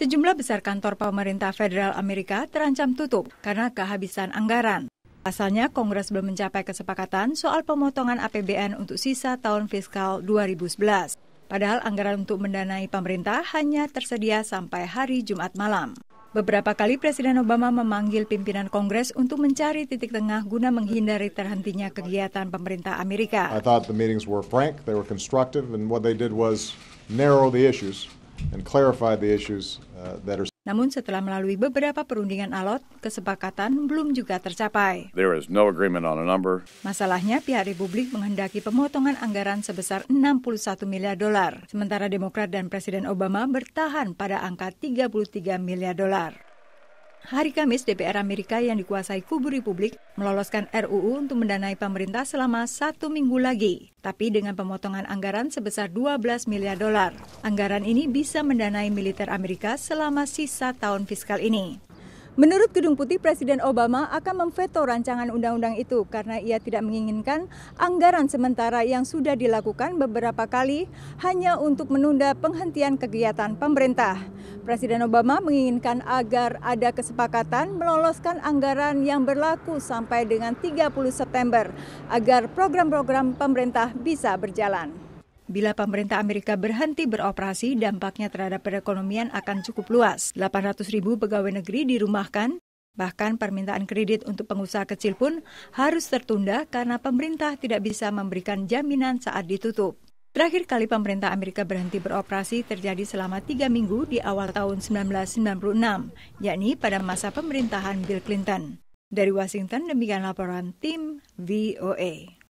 Sejumlah besar kantor pemerintah federal Amerika terancam tutup karena kehabisan anggaran. Pasalnya, Kongres belum mencapai kesepakatan soal pemotongan APBN untuk sisa tahun fiskal 2011. Padahal anggaran untuk mendanai pemerintah hanya tersedia sampai hari Jumat malam. Beberapa kali Presiden Obama memanggil pimpinan Kongres untuk mencari titik tengah guna menghindari terhentinya kegiatan pemerintah Amerika. I thought the meetings were frank, they were constructive, and what they did was narrow the issues and clarify the issues uh, that are Namun setelah melalui beberapa perundingan alot, kesepakatan belum juga tercapai. There is no agreement on a number. Masalahnya pihak Republik menghendaki pemotongan anggaran sebesar 61 miliar dolar, sementara Demokrat dan Presiden Obama bertahan pada angka 33 miliar dolar. Hari Kamis, DPR Amerika yang dikuasai kubu Republik meloloskan RUU untuk mendanai pemerintah selama satu minggu lagi, tapi dengan pemotongan anggaran sebesar 12 miliar dolar. Anggaran ini bisa mendanai militer Amerika selama sisa tahun fiskal ini. Menurut Gedung Putih, Presiden Obama akan memveto rancangan undang-undang itu karena ia tidak menginginkan anggaran sementara yang sudah dilakukan beberapa kali hanya untuk menunda penghentian kegiatan pemerintah. Presiden Obama menginginkan agar ada kesepakatan meloloskan anggaran yang berlaku sampai dengan 30 September agar program-program pemerintah bisa berjalan. Bila pemerintah Amerika berhenti beroperasi, dampaknya terhadap perekonomian akan cukup luas. 800 ribu pegawai negeri dirumahkan, bahkan permintaan kredit untuk pengusaha kecil pun harus tertunda karena pemerintah tidak bisa memberikan jaminan saat ditutup. Terakhir kali pemerintah Amerika berhenti beroperasi terjadi selama tiga minggu di awal tahun 1996, yakni pada masa pemerintahan Bill Clinton. Dari Washington, demikian laporan tim VOA.